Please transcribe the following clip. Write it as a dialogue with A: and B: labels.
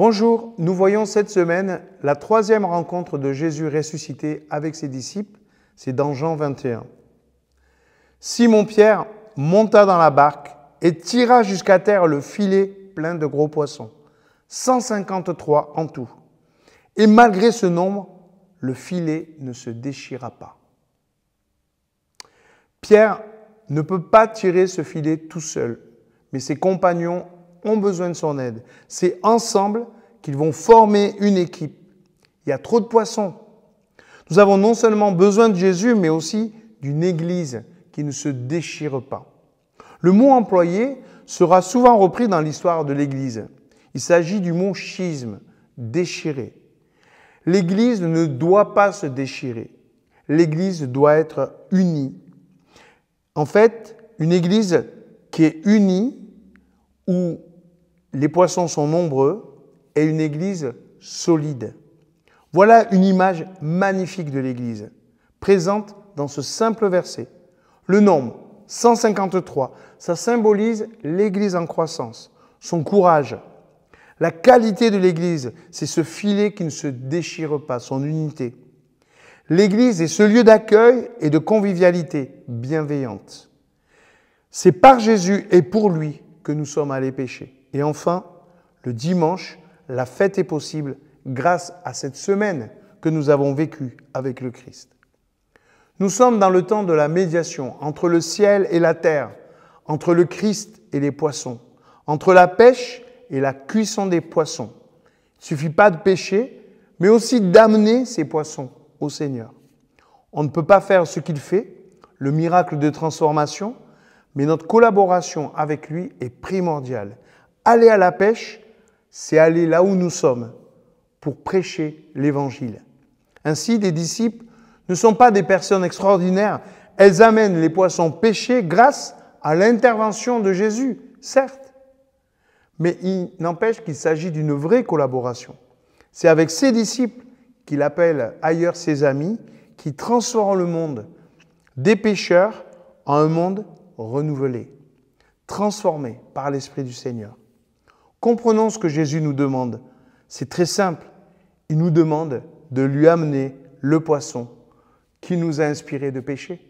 A: Bonjour, nous voyons cette semaine la troisième rencontre de Jésus ressuscité avec ses disciples, c'est dans Jean 21. Simon-Pierre monta dans la barque et tira jusqu'à terre le filet plein de gros poissons, 153 en tout. Et malgré ce nombre, le filet ne se déchira pas. Pierre ne peut pas tirer ce filet tout seul, mais ses compagnons ont besoin de son aide. C'est ensemble qu'ils vont former une équipe. Il y a trop de poissons. Nous avons non seulement besoin de Jésus, mais aussi d'une Église qui ne se déchire pas. Le mot employé sera souvent repris dans l'histoire de l'Église. Il s'agit du mot schisme, déchiré. L'Église ne doit pas se déchirer. L'Église doit être unie. En fait, une Église qui est unie, où les poissons sont nombreux et une église solide. Voilà une image magnifique de l'église, présente dans ce simple verset. Le nombre 153, ça symbolise l'église en croissance, son courage. La qualité de l'église, c'est ce filet qui ne se déchire pas, son unité. L'église est ce lieu d'accueil et de convivialité bienveillante. C'est par Jésus et pour lui que nous sommes allés pécher. Et enfin, le dimanche, la fête est possible grâce à cette semaine que nous avons vécue avec le Christ. Nous sommes dans le temps de la médiation entre le ciel et la terre, entre le Christ et les poissons, entre la pêche et la cuisson des poissons. Il ne suffit pas de pêcher, mais aussi d'amener ces poissons au Seigneur. On ne peut pas faire ce qu'il fait, le miracle de transformation, mais notre collaboration avec lui est primordiale Aller à la pêche, c'est aller là où nous sommes pour prêcher l'Évangile. Ainsi, des disciples ne sont pas des personnes extraordinaires, elles amènent les poissons pêchés grâce à l'intervention de Jésus, certes, mais il n'empêche qu'il s'agit d'une vraie collaboration. C'est avec ses disciples qu'il appelle ailleurs ses amis, qui transforment le monde des pêcheurs en un monde renouvelé, transformé par l'Esprit du Seigneur. Comprenons ce que Jésus nous demande. C'est très simple. Il nous demande de lui amener le poisson qui nous a inspiré de péché.